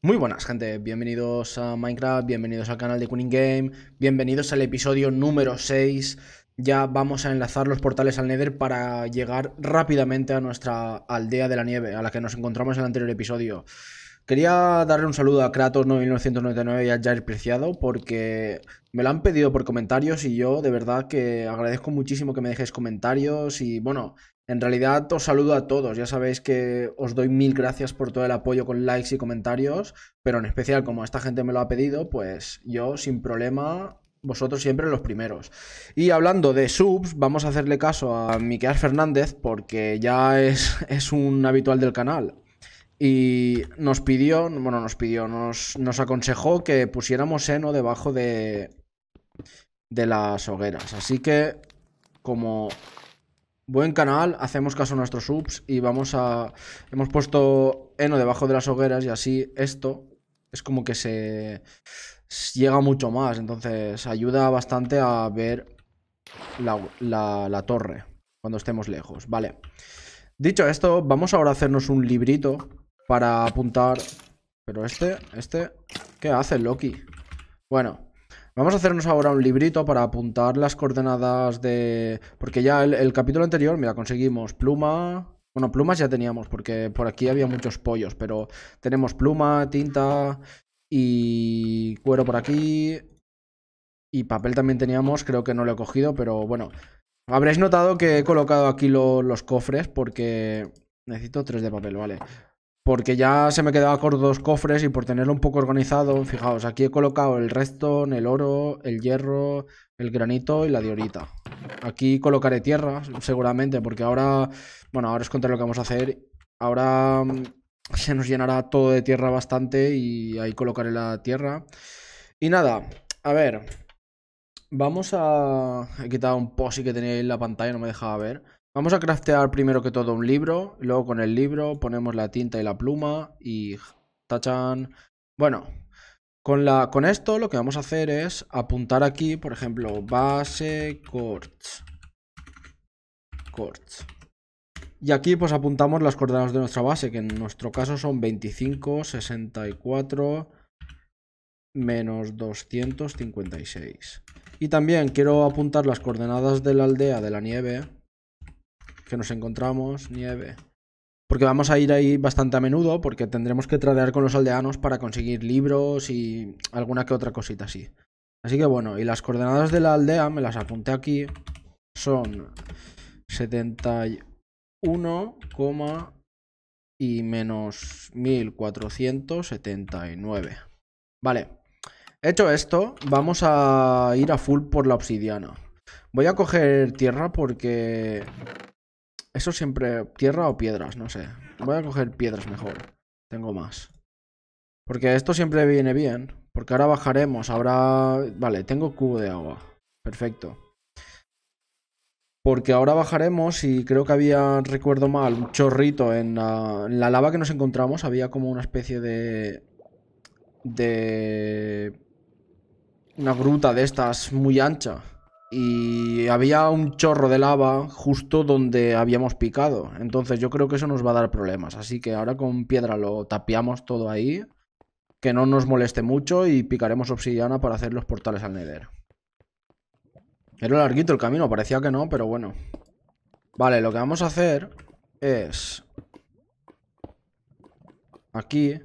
Muy buenas gente, bienvenidos a Minecraft, bienvenidos al canal de Queen Game, bienvenidos al episodio número 6. Ya vamos a enlazar los portales al Nether para llegar rápidamente a nuestra aldea de la nieve, a la que nos encontramos en el anterior episodio. Quería darle un saludo a Kratos9999 y a Jair Preciado porque me lo han pedido por comentarios y yo de verdad que agradezco muchísimo que me dejéis comentarios y bueno, en realidad os saludo a todos, ya sabéis que os doy mil gracias por todo el apoyo con likes y comentarios, pero en especial como esta gente me lo ha pedido, pues yo sin problema, vosotros siempre los primeros. Y hablando de subs, vamos a hacerle caso a Miquel Fernández porque ya es, es un habitual del canal. Y nos pidió, bueno, nos pidió, nos, nos aconsejó que pusiéramos seno debajo de, de las hogueras. Así que, como Buen canal, hacemos caso a nuestros subs y vamos a... Hemos puesto heno debajo de las hogueras y así esto es como que se... Llega mucho más, entonces ayuda bastante a ver la, la torre cuando estemos lejos. Vale. Dicho esto, vamos ahora a hacernos un librito para apuntar... Pero este, este... ¿Qué hace Loki? Bueno, Vamos a hacernos ahora un librito para apuntar las coordenadas de... Porque ya el, capítulo anterior, mira, conseguimos pluma... Bueno, plumas ya teníamos, porque por aquí había muchos pollos, pero tenemos pluma, tinta y cuero por aquí. Y papel también teníamos, creo que no lo he cogido, pero bueno. Habréis notado que he colocado aquí los cofres porque necesito tres de papel, vale porque ya se me quedaba con dos cofres y por tenerlo un poco organizado, fijaos, aquí he colocado el redstone, el oro, el hierro, el granito y la diorita. Aquí colocaré tierra, seguramente, porque ahora, bueno, ahora os contaré lo que vamos a hacer. Ahora mm, se nos llenará todo de tierra bastante y ahí colocaré la tierra. Y nada, a ver, vamos a... He quitado un posi que tenía ahí en la pantalla, no me dejaba ver. Vamos a craftear primero que todo un libro, luego con el libro ponemos la tinta y la pluma y tachan. Bueno, con, la, con esto lo que vamos a hacer es apuntar aquí, por ejemplo, base cort, Y aquí pues apuntamos las coordenadas de nuestra base, que en nuestro caso son 25, 64, menos 256. Y también quiero apuntar las coordenadas de la aldea de la nieve, que nos encontramos, nieve. Porque vamos a ir ahí bastante a menudo, porque tendremos que tradear con los aldeanos para conseguir libros y alguna que otra cosita así. Así que bueno, y las coordenadas de la aldea, me las apunté aquí, son 71, y menos 1479. Vale, hecho esto, vamos a ir a full por la obsidiana. Voy a coger tierra porque eso siempre... Tierra o piedras, no sé. Voy a coger piedras mejor. Tengo más. Porque esto siempre viene bien. Porque ahora bajaremos, ahora... Vale, tengo cubo de agua. Perfecto. Porque ahora bajaremos y creo que había, recuerdo mal, un chorrito en la, lava que nos encontramos. Había como una especie de... De... Una gruta de estas muy ancha y había un chorro de lava justo donde habíamos picado. Entonces yo creo que eso nos va a dar problemas. Así que ahora con piedra lo tapiamos todo ahí, que no nos moleste mucho y picaremos obsidiana para hacer los portales al Nether. Era larguito el camino, parecía que no, pero bueno. Vale, lo que vamos a hacer es... Aquí...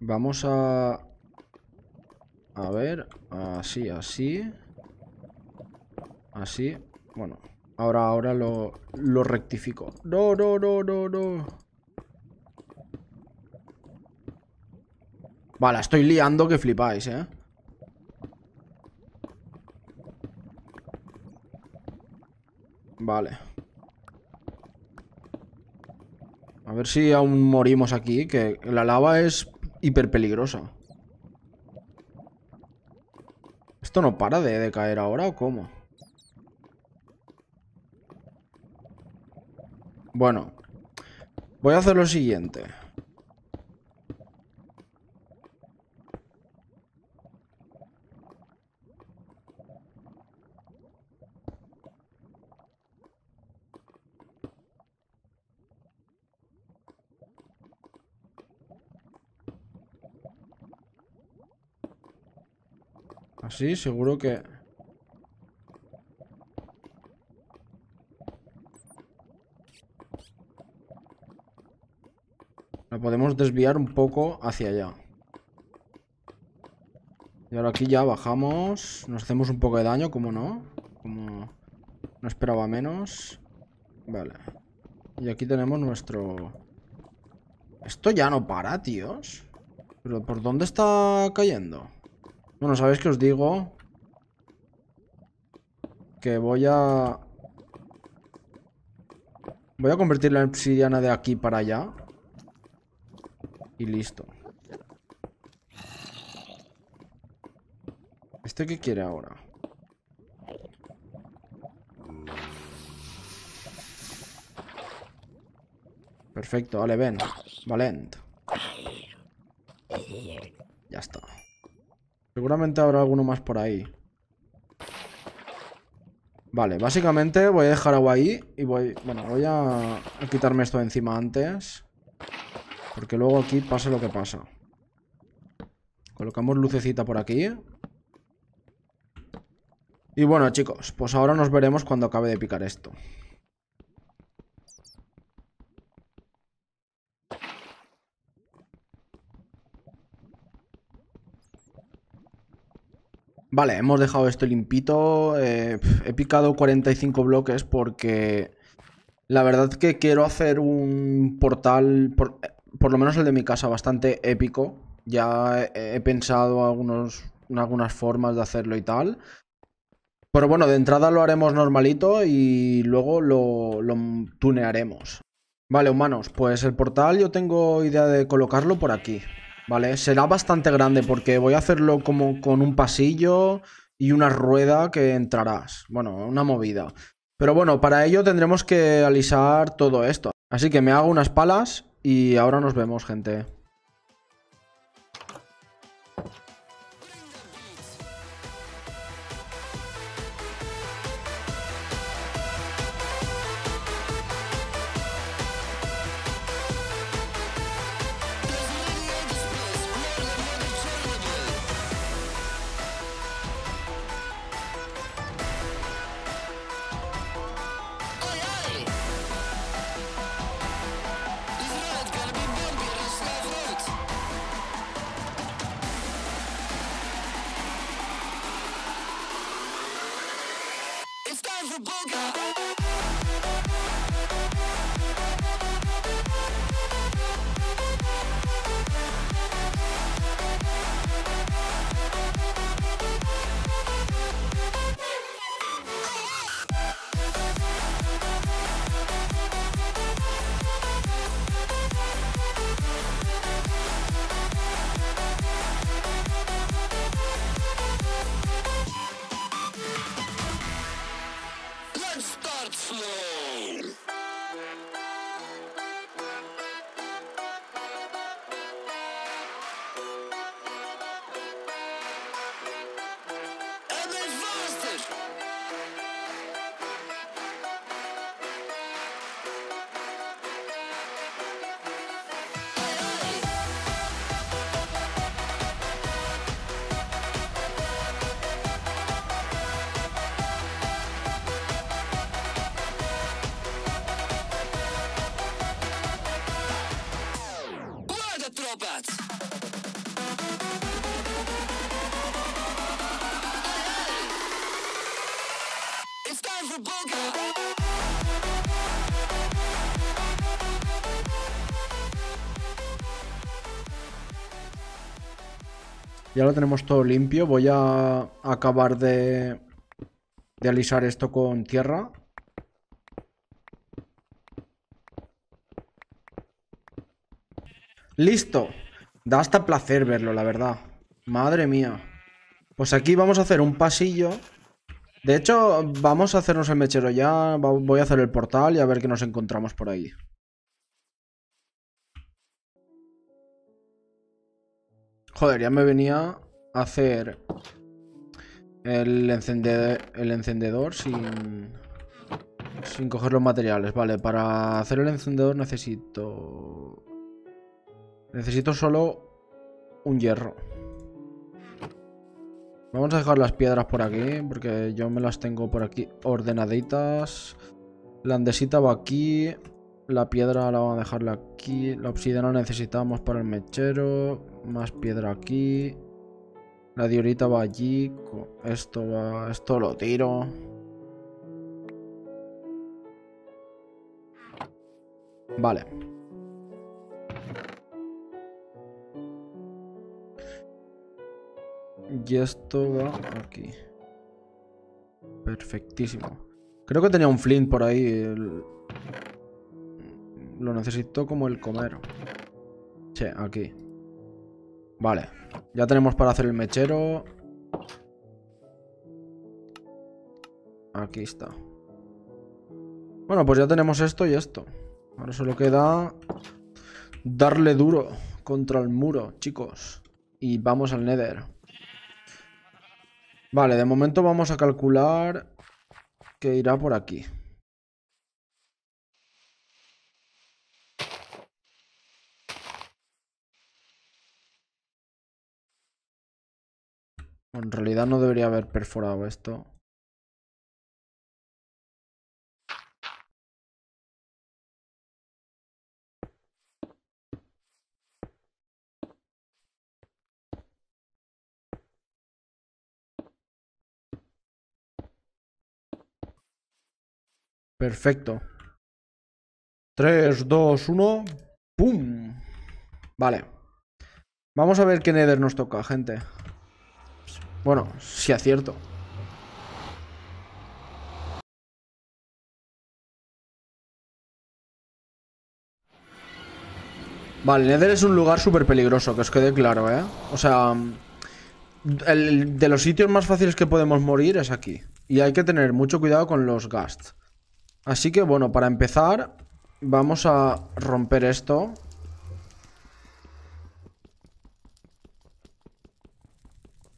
Vamos a... A ver, Así, así. Así. Bueno, ahora, ahora lo, lo rectifico. No, no, no, no, no. Vale, estoy liando que flipáis, ¿eh? Vale. A ver si aún morimos aquí, que la lava es hiper peligrosa. no para de, de caer ahora o cómo? Bueno, voy a hacer lo siguiente. Sí, seguro que... La podemos desviar un poco hacia allá. Y ahora aquí ya bajamos. Nos hacemos un poco de daño, como no. Como no esperaba menos. Vale. Y aquí tenemos nuestro... Esto ya no para, tíos. ¿Pero por dónde está cayendo? Bueno, ¿sabéis qué os digo? Que voy a... Voy a convertir la obsidiana de aquí para allá. Y listo. ¿Este qué quiere ahora? Perfecto, vale, ven. Valent. Seguramente habrá alguno más por ahí. Vale, básicamente voy a dejar agua ahí y voy... Bueno, voy a, a quitarme esto de encima antes. Porque luego aquí pasa lo que pasa. Colocamos lucecita por aquí. Y bueno, chicos, pues ahora nos veremos cuando acabe de picar esto. Vale, hemos dejado esto limpito. Eh, he picado 45 bloques porque la verdad que quiero hacer un portal, por, lo menos el de mi casa, bastante épico. Ya he, pensado algunos, algunas formas de hacerlo y tal. Pero bueno, de entrada lo haremos normalito y luego lo, lo tunearemos. Vale, humanos, pues el portal yo tengo idea de colocarlo por aquí. Vale, será bastante grande porque voy a hacerlo como con un pasillo y una rueda que entrarás. Bueno, una movida. Pero bueno, para ello tendremos que alisar todo esto. Así que me hago unas palas y ahora nos vemos, gente. Ya lo tenemos todo limpio. Voy a acabar de, alisar esto con tierra. ¡Listo! Da hasta placer verlo, la verdad. Madre mía. Pues aquí vamos a hacer un pasillo. De hecho, vamos a hacernos el mechero ya. Voy a hacer el portal y a ver qué nos encontramos por ahí. Joder, ya me venía a hacer el, encendedor, el encendedor sin, sin coger los materiales. Vale, para hacer el encendedor necesito... Necesito solo un hierro. Vamos a dejar las piedras por aquí, porque yo me las tengo por aquí ordenaditas. La va aquí. La piedra la vamos a dejarla aquí. La obsidiana necesitamos para el mechero. Más piedra aquí. La diorita va allí. Esto va... Esto lo tiro. Vale. Y esto va aquí. Perfectísimo. Creo que tenía un flint por ahí. Lo necesito como el comer. Che, aquí. Vale. Ya tenemos para hacer el mechero. Aquí está. Bueno, pues ya tenemos esto y esto. Ahora solo queda darle duro contra el muro, chicos. Y vamos al Nether. Vale, de momento vamos a calcular que irá por aquí. En realidad no debería haber perforado esto. Perfecto. Tres, dos, uno... ¡Pum! Vale. Vamos a ver qué Nether nos toca, gente. Bueno, si acierto. Vale, Nether es un lugar súper peligroso, que os quede claro, ¿eh? O sea, de los sitios más fáciles que podemos morir es aquí. Y hay que tener mucho cuidado con los ghasts. Así que, bueno, para empezar, vamos a romper esto.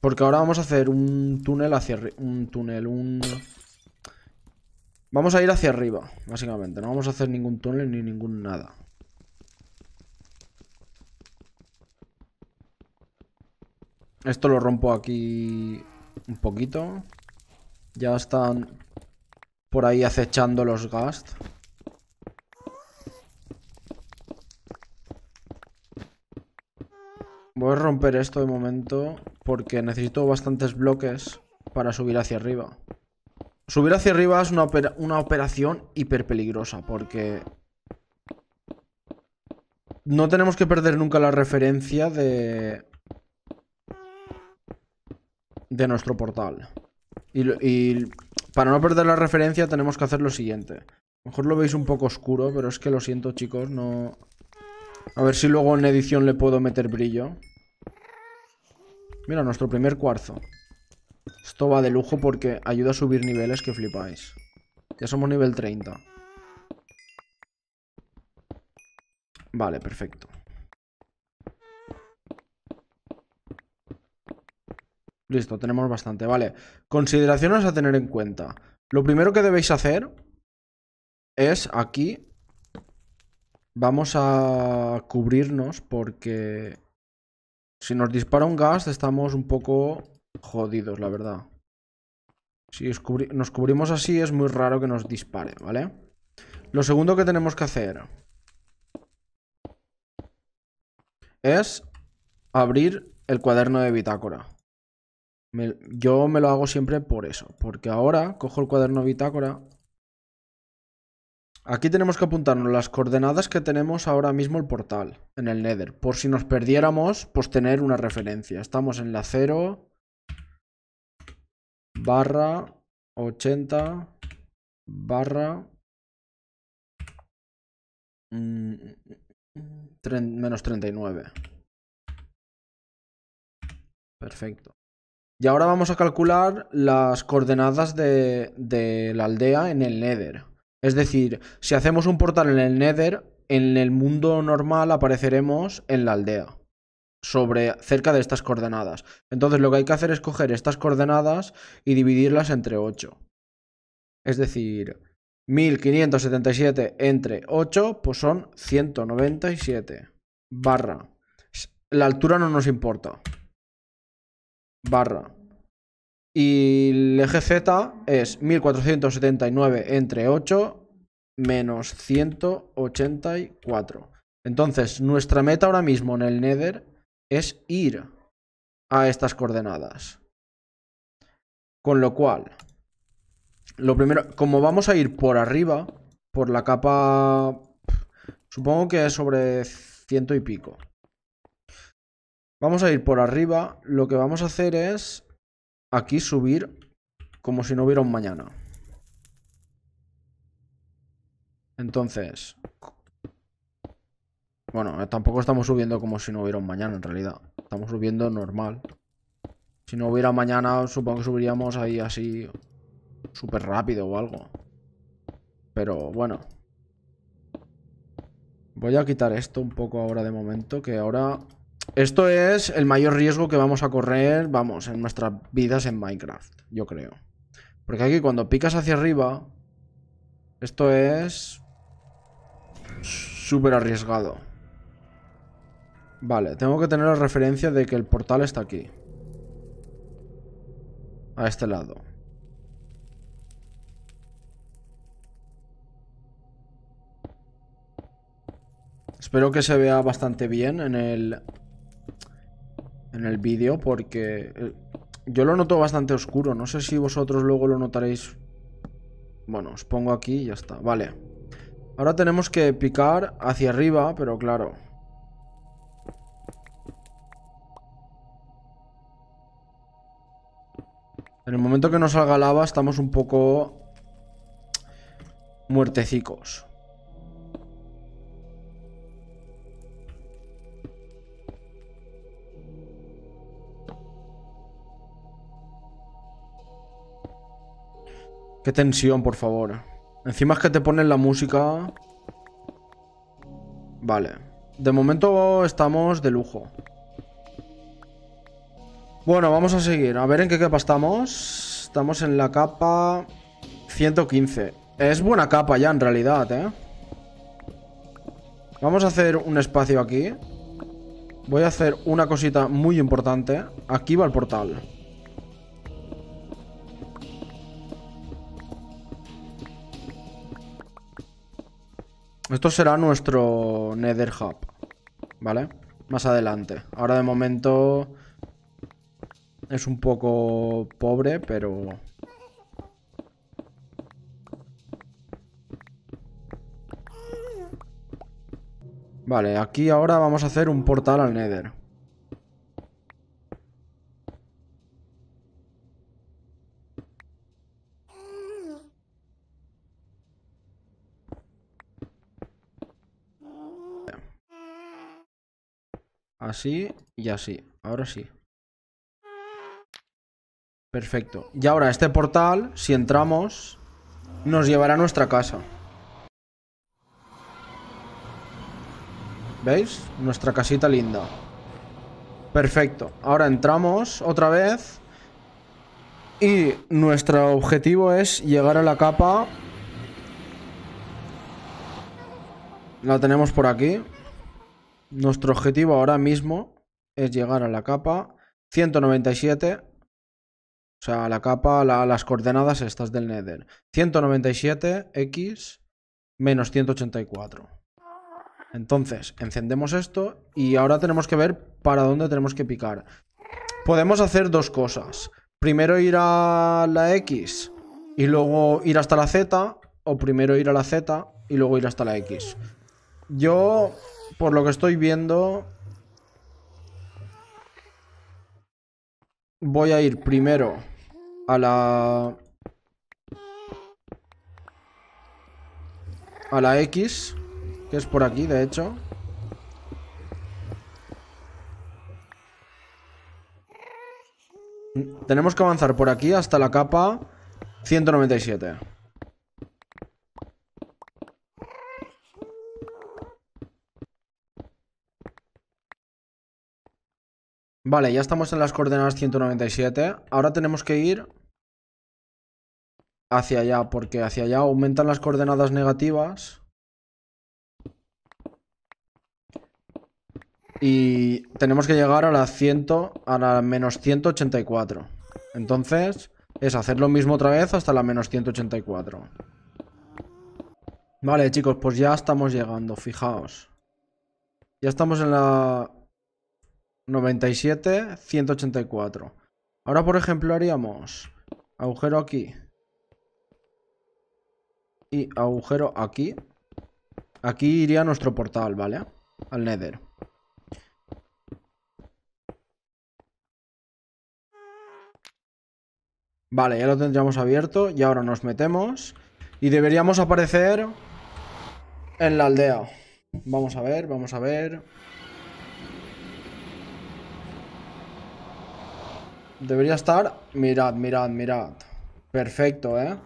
Porque ahora vamos a hacer un túnel hacia arriba. Un túnel, un... Vamos a ir hacia arriba, básicamente. No vamos a hacer ningún túnel ni ningún nada. Esto lo rompo aquí un poquito. Ya están por ahí acechando los ghast. Voy a romper esto de momento porque necesito bastantes bloques para subir hacia arriba. Subir hacia arriba es una, una operación hiper peligrosa porque no tenemos que perder nunca la referencia de, de nuestro portal. Y, y, para no perder la referencia tenemos que hacer lo siguiente. Mejor lo veis un poco oscuro, pero es que lo siento chicos, no... A ver si luego en edición le puedo meter brillo. Mira, nuestro primer cuarzo. Esto va de lujo porque ayuda a subir niveles que flipáis. Ya somos nivel 30. Vale, perfecto. Listo, tenemos bastante. Vale, consideraciones a tener en cuenta. Lo primero que debéis hacer es aquí... Vamos a cubrirnos porque si nos dispara un gas, estamos un poco jodidos, la verdad. Si nos cubrimos así, es muy raro que nos dispare, ¿vale? Lo segundo que tenemos que hacer es abrir el cuaderno de bitácora. yo me lo hago siempre por eso, porque ahora cojo el cuaderno de bitácora Aquí tenemos que apuntarnos las coordenadas que tenemos ahora mismo el portal en el Nether. Por si nos perdiéramos, pues tener una referencia. Estamos en la 0 barra 80 barra mm, mm, mm, menos 39. Perfecto. Y ahora vamos a calcular las coordenadas de, de la aldea en el Nether. Es decir, si hacemos un portal en el Nether, en el mundo normal apareceremos en la aldea, sobre cerca de estas coordenadas. Entonces lo que hay que hacer es coger estas coordenadas y dividirlas entre 8. Es decir, 1577 entre 8 pues son 197 barra. La altura no nos importa. Barra y el eje Z es 1479 entre 8 menos 184. Entonces, nuestra meta ahora mismo en el Nether es ir a estas coordenadas. Con lo cual, lo primero, como vamos a ir por arriba, por la capa, supongo que es sobre ciento y pico. Vamos a ir por arriba, lo que vamos a hacer es aquí subir como si no hubiera un mañana. Entonces... Bueno, eh, tampoco estamos subiendo como si no hubiera un mañana en realidad. Estamos subiendo normal. Si no hubiera mañana, supongo que subiríamos ahí así súper rápido o algo. Pero bueno. Voy a quitar esto un poco ahora de momento, que ahora esto es el mayor riesgo que vamos a correr, vamos, en nuestras vidas en Minecraft, yo creo. Porque aquí cuando picas hacia arriba, esto es súper arriesgado. Vale, tengo que tener la referencia de que el portal está aquí. A este lado. Espero que se vea bastante bien en el en el vídeo porque eh, yo lo noto bastante oscuro. No sé si vosotros luego lo notaréis. Bueno, os pongo aquí y ya está. Vale. Ahora tenemos que picar hacia arriba, pero claro. En el momento que nos salga lava estamos un poco muertecicos. Qué tensión, por favor. Encima es que te ponen la música... Vale. De momento estamos de lujo. Bueno, vamos a seguir. A ver en qué capa estamos. Estamos en la capa 115. Es buena capa ya, en realidad, ¿eh? Vamos a hacer un espacio aquí. Voy a hacer una cosita muy importante. Aquí va el portal. Esto será nuestro Nether Hub, ¿vale? Más adelante. Ahora de momento es un poco pobre, pero... Vale, aquí ahora vamos a hacer un portal al Nether. Así y así. Ahora sí. Perfecto. Y ahora este portal, si entramos, nos llevará a nuestra casa. ¿Veis? Nuestra casita linda. Perfecto. Ahora entramos otra vez. Y nuestro objetivo es llegar a la capa. La tenemos por aquí. Nuestro objetivo ahora mismo es llegar a la capa 197. O sea, la capa, las coordenadas estas del Nether. 197x menos 184. Entonces, encendemos esto y ahora tenemos que ver para dónde tenemos que picar. Podemos hacer dos cosas. Primero ir a la X y luego ir hasta la Z. O primero ir a la Z y luego ir hasta la X. Yo por lo que estoy viendo... Voy a ir primero a la... A la X, que es por aquí, de hecho. Tenemos que avanzar por aquí hasta la capa 197. Vale, ya estamos en las coordenadas 197. Ahora tenemos que ir hacia allá, porque hacia allá aumentan las coordenadas negativas. Y tenemos que llegar a la, 100, a la menos 184. Entonces, es hacer lo mismo otra vez hasta la menos 184. Vale, chicos, pues ya estamos llegando, fijaos. Ya estamos en la 97, 184. Ahora, por ejemplo, haríamos agujero aquí. Y agujero aquí. Aquí iría nuestro portal, ¿vale? Al Nether. Vale, ya lo tendríamos abierto y ahora nos metemos y deberíamos aparecer en la aldea. Vamos a ver, vamos a ver. Debería estar... Mirad, mirad, mirad. Perfecto, ¿eh?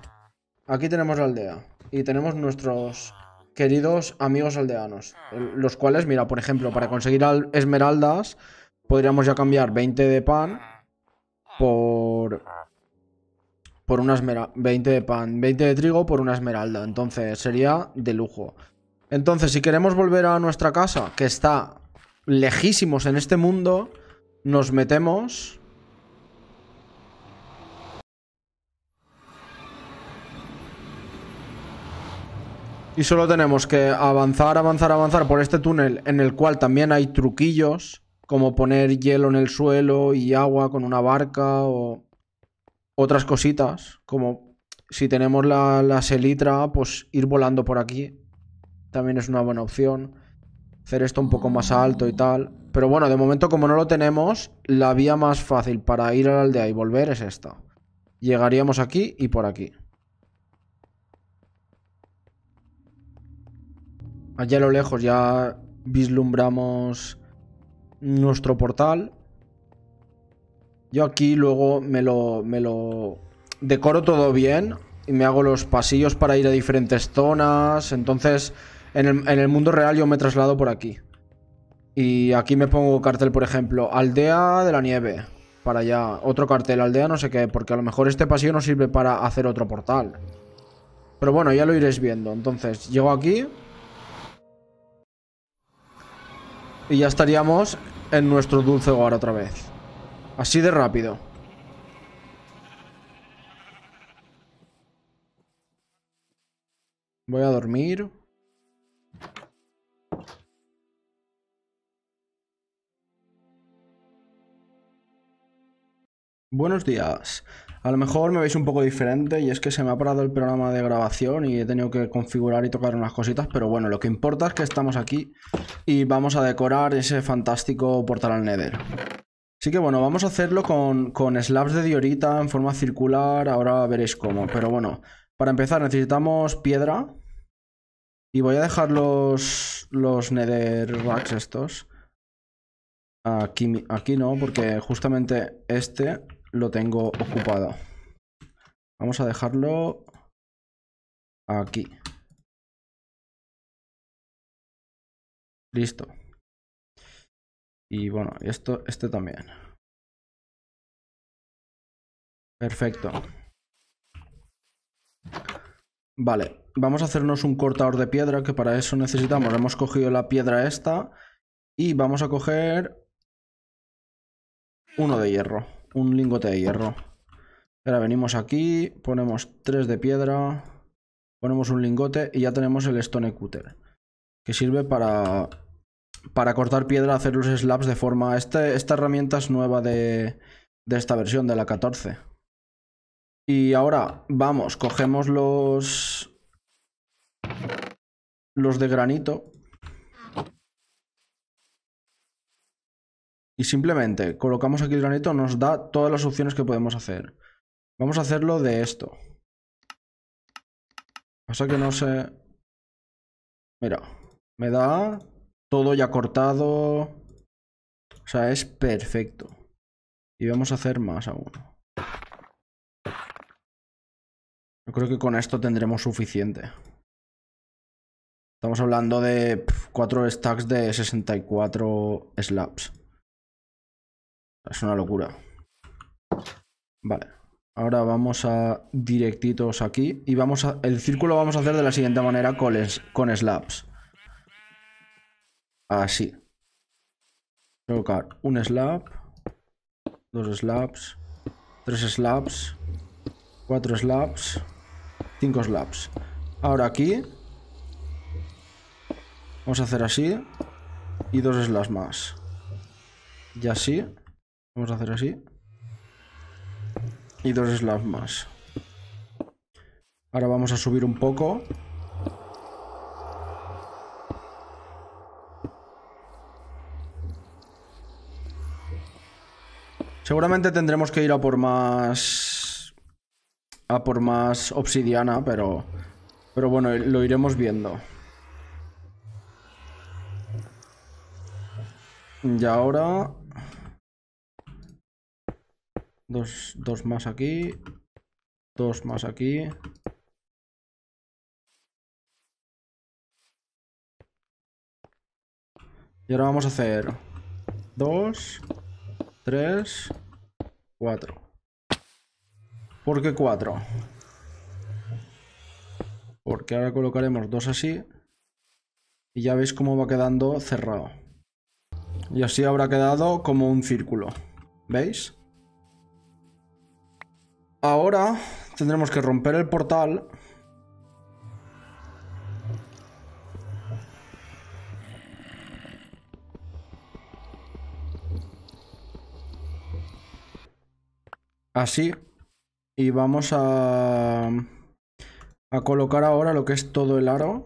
Aquí tenemos la aldea. Y tenemos nuestros queridos amigos aldeanos. Los cuales, mira, por ejemplo, para conseguir esmeraldas... Podríamos ya cambiar 20 de pan por... Por una esmeralda. 20 de pan, 20 de trigo por una esmeralda. Entonces sería de lujo. Entonces, si queremos volver a nuestra casa, que está lejísimos en este mundo, nos metemos Y solo tenemos que avanzar, avanzar, avanzar por este túnel en el cual también hay truquillos, como poner hielo en el suelo y agua con una barca o otras cositas, como si tenemos la, selitra, pues ir volando por aquí. También es una buena opción. Hacer esto un poco más alto y tal. Pero bueno, de momento como no lo tenemos, la vía más fácil para ir a la aldea y volver es esta. Llegaríamos aquí y por aquí. Allá a lo lejos ya vislumbramos nuestro portal. Yo aquí luego me lo, me lo decoro todo bien y me hago los pasillos para ir a diferentes zonas. Entonces, en el, en el mundo real yo me traslado por aquí. Y aquí me pongo cartel, por ejemplo, aldea de la nieve. Para allá. Otro cartel, aldea no sé qué. Porque a lo mejor este pasillo no sirve para hacer otro portal. Pero bueno, ya lo iréis viendo. Entonces, llego aquí. Y ya estaríamos en nuestro dulce hogar otra vez. Así de rápido. Voy a dormir. Buenos días. A lo mejor me veis un poco diferente y es que se me ha parado el programa de grabación y he tenido que configurar y tocar unas cositas, pero bueno, lo que importa es que estamos aquí y vamos a decorar ese fantástico portal al Nether. Así que bueno, vamos a hacerlo con, con slabs de diorita en forma circular, ahora veréis cómo, pero bueno, para empezar necesitamos piedra y voy a dejar los, los nether estos. Aquí, aquí no, porque justamente este lo tengo ocupado. Vamos a dejarlo aquí. Listo. Y bueno, esto, este también. Perfecto. Vale, vamos a hacernos un cortador de piedra, que para eso necesitamos. Hemos cogido la piedra esta y vamos a coger uno de hierro un lingote de hierro. Ahora venimos aquí, ponemos tres de piedra, ponemos un lingote y ya tenemos el stone cutter. Que sirve para, para cortar piedra, hacer los slabs de forma... Este, esta herramienta es nueva de, de esta versión, de la 14. Y ahora, vamos, cogemos los... Los de granito, Y simplemente colocamos aquí el granito, nos da todas las opciones que podemos hacer. Vamos a hacerlo de esto. Pasa que no sé... Mira, me da todo ya cortado. O sea, es perfecto. Y vamos a hacer más aún. Yo creo que con esto tendremos suficiente. Estamos hablando de 4 stacks de 64 slabs. Es una locura. Vale. Ahora vamos a directitos aquí y vamos a, el círculo vamos a hacer de la siguiente manera con, con slabs. Así. Colocar un slab, dos slabs, tres slabs, cuatro slabs, cinco slabs. Ahora aquí vamos a hacer así y dos slabs más. Y así. Vamos a hacer así. Y dos slabs más. Ahora vamos a subir un poco. Seguramente tendremos que ir a por más... A por más obsidiana, pero... Pero bueno, lo iremos viendo. Y ahora... Dos, más aquí. Dos más aquí. Y ahora vamos a hacer dos, tres, cuatro. ¿Por qué cuatro? Porque ahora colocaremos dos así y ya veis cómo va quedando cerrado. Y así habrá quedado como un círculo. ¿Veis? Ahora tendremos que romper el portal. Así. Y vamos a... A colocar ahora lo que es todo el aro.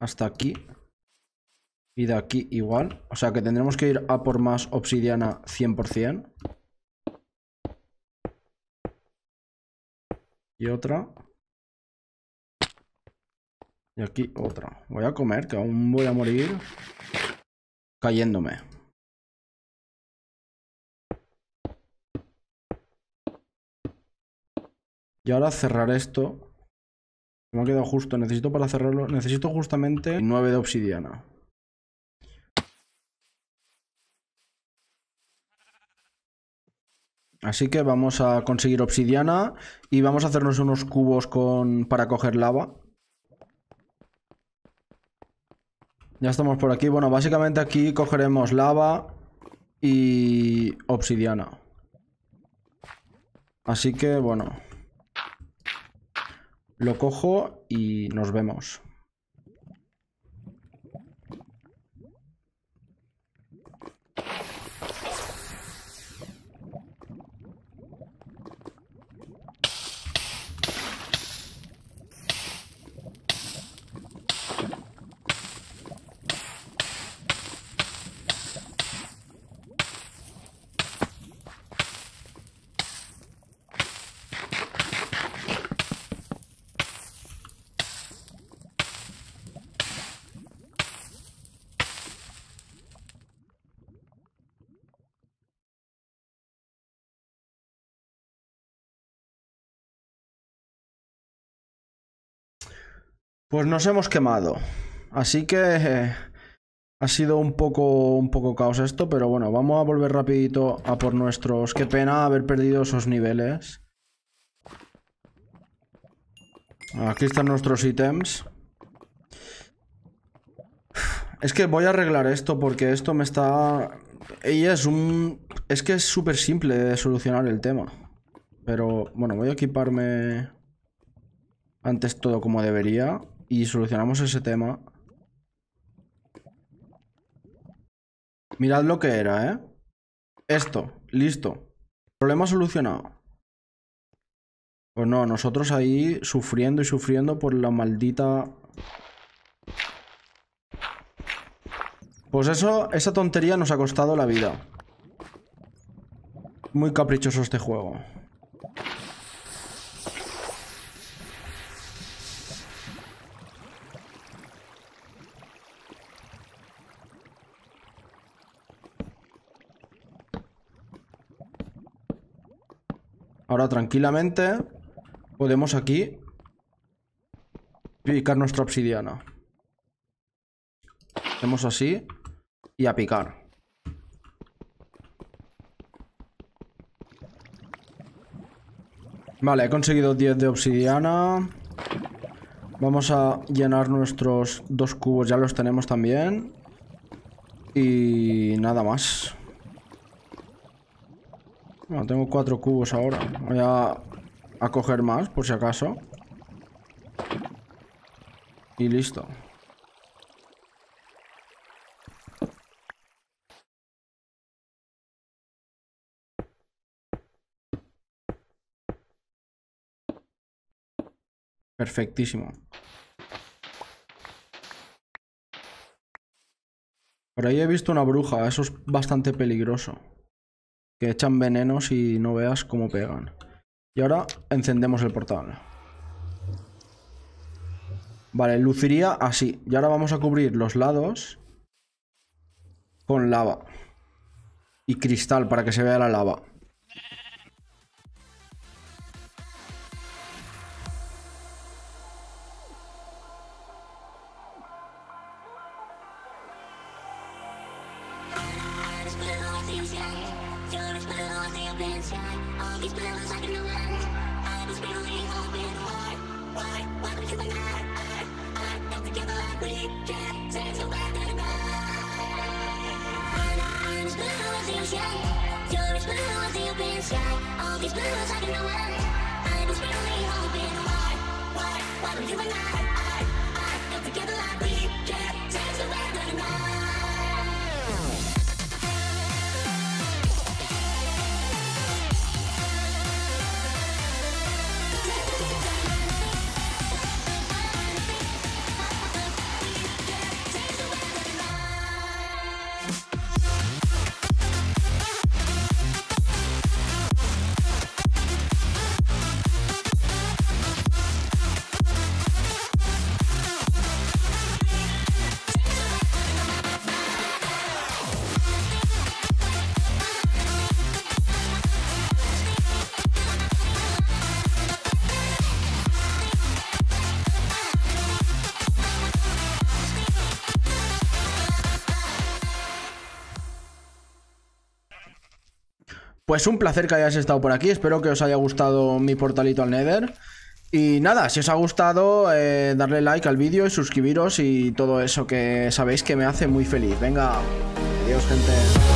Hasta aquí. Y de aquí igual. O sea que tendremos que ir a por más obsidiana 100%. Y otra. Y aquí otra. Voy a comer, que aún voy a morir cayéndome. Y ahora cerrar esto. Me ha quedado justo. Necesito para cerrarlo. Necesito justamente 9 de obsidiana. Así que vamos a conseguir obsidiana y vamos a hacernos unos cubos para coger lava. Ya estamos por aquí. Bueno, básicamente aquí cogeremos lava y obsidiana. Así que, bueno. Lo cojo y nos vemos. Pues nos hemos quemado. Así que eh, ha sido un poco, un poco caos esto, pero bueno, vamos a volver rapidito a por nuestros... Qué pena haber perdido esos niveles. Aquí están nuestros ítems. Es que voy a arreglar esto porque esto me está... es un... Es que es súper simple de solucionar el tema. Pero, bueno, voy a equiparme... Antes todo como debería y solucionamos ese tema. Mirad lo que era, ¿eh? Esto, listo. Problema solucionado. Pues no, nosotros ahí sufriendo y sufriendo por la maldita... Pues eso, esa tontería nos ha costado la vida. Muy caprichoso este juego. Ahora tranquilamente podemos aquí picar nuestra obsidiana. Hacemos así y a picar. Vale, he conseguido 10 de obsidiana. Vamos a llenar nuestros dos cubos, ya los tenemos también. Y nada más tengo cuatro cubos ahora. Voy a, a coger más, por si acaso. Y listo. Perfectísimo. Por ahí he visto una bruja, eso es bastante peligroso echan venenos y no veas cómo pegan. Y ahora encendemos el portal. Vale, luciría así. Y ahora vamos a cubrir los lados con lava. Y cristal para que se vea la lava. Pues un placer que hayáis estado por aquí. Espero que os haya gustado mi portalito al Nether. Y nada, si os ha gustado, eh, darle like al vídeo y suscribiros y todo eso que sabéis que me hace muy feliz. Venga, adiós gente.